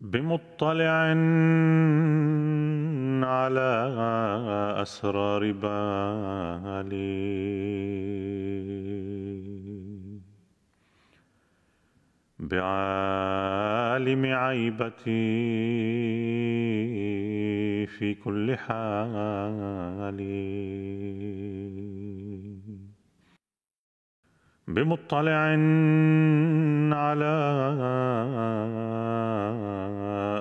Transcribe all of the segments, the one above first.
بمطلع على أسرار بالي بعالم عيبتي في كل حالي بمطلع على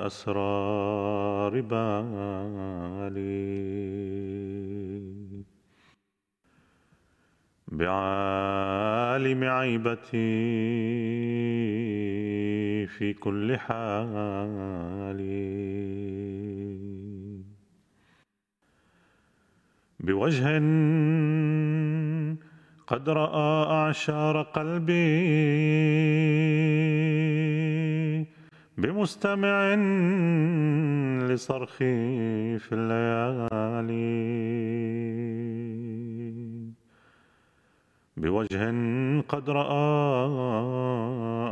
أسرار بالي بعالم عيبتي في كل حالي بوجه قد رأى أعشار قلبي بمستمع لصرخي في الليالي بوجه قد رأى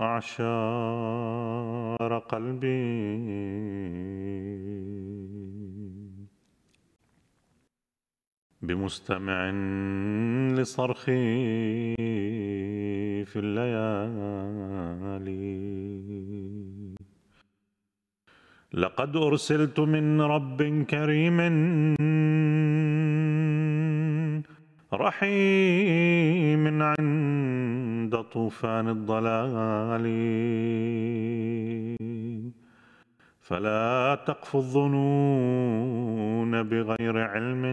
أعشار قلبي بمستمع لصرخي في الليالي لقد ارسلت من رب كريم رحيم عند طوفان الضلال فلا تقف الظنون بغير علم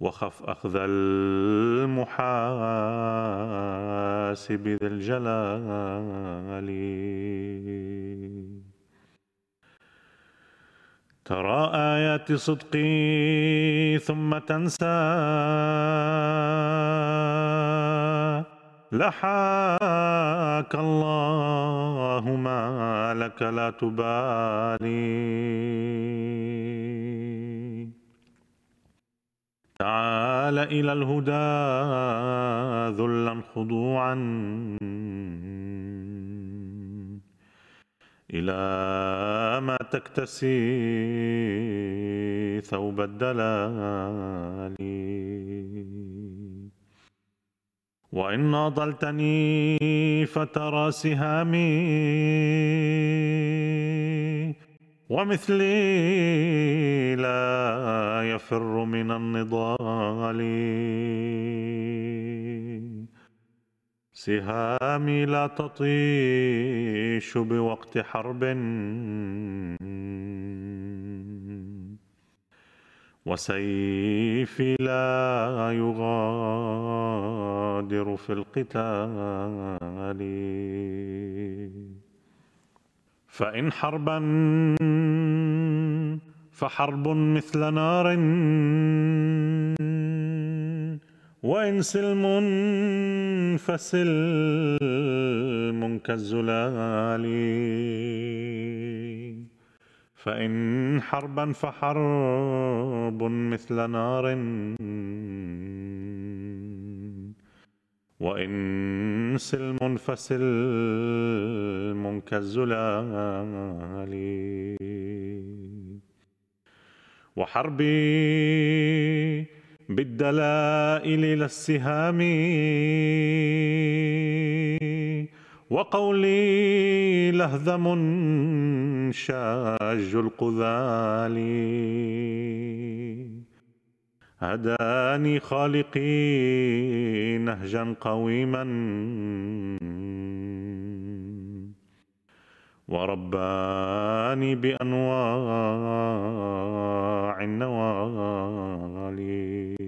وخف اخذ المحال الحاسب ذا الجلال ترى آيات صدقي ثم تنسى لحاك الله ما لك لا تبالي تعال الضلال إلى الهدى ذلا خضوعا إلى ما تكتسي ثوب الدلال وإن أضلتني فترى سهامي ومثلي لا يفر من النضال سهامي لا تطيش بوقت حرب وسيفي لا يغادر في القتال فإن حربا فحرب مثل نار وإن سلم فسلم كالزلال فإن حربا فحرب مثل نار وإن سلم فسلم كالزلال وحربي بالدلائل للسهام وقولي لهذم شاج القذال هداني خالقي نهجا قويما ورباني بأنواع النوالي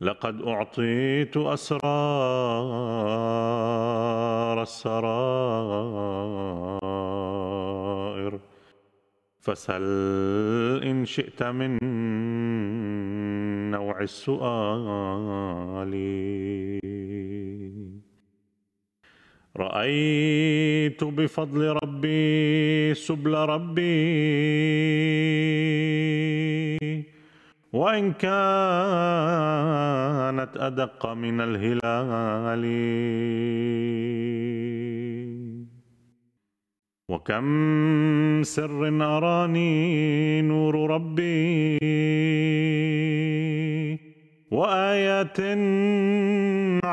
لقد أعطيت أسرار السرائر فسل إن شئت من نوع السؤال رايت بفضل ربي سبل ربي وان كانت ادق من الهلال وكم سر اراني نور ربي وايات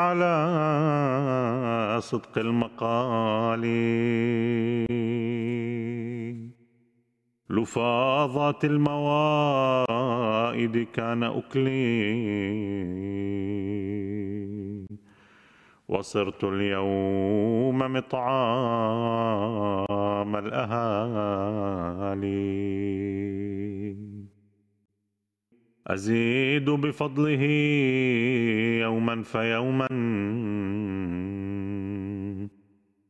على صدق المقال لفاظات الموائد كان أكلي وصرت اليوم مطعام الأهالي أزيد بفضله يوما فيوما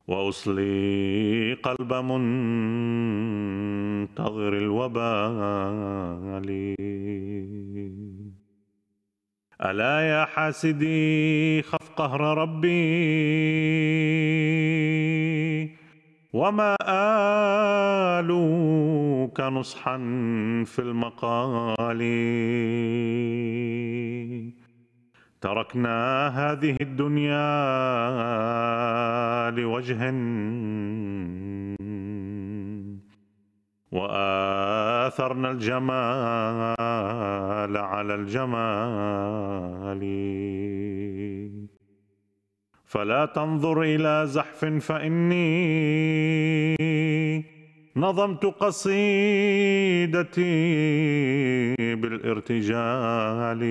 وأصلي قلب منتظر الوبال ألا يا حاسدي خف قهر ربي وما آلوك نصحا في المقال تركنا هذه الدنيا لوجه وآثرنا الجمال على الجمال فلا تنظر إلى زحف فإني نظمت قصيدتي بالارتجال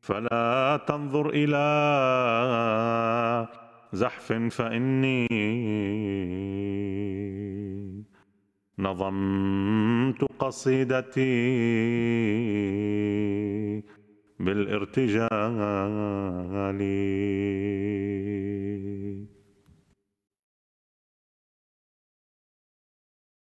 فلا تنظر إلى زحف فإني نظمت قصيدتي بالارتجال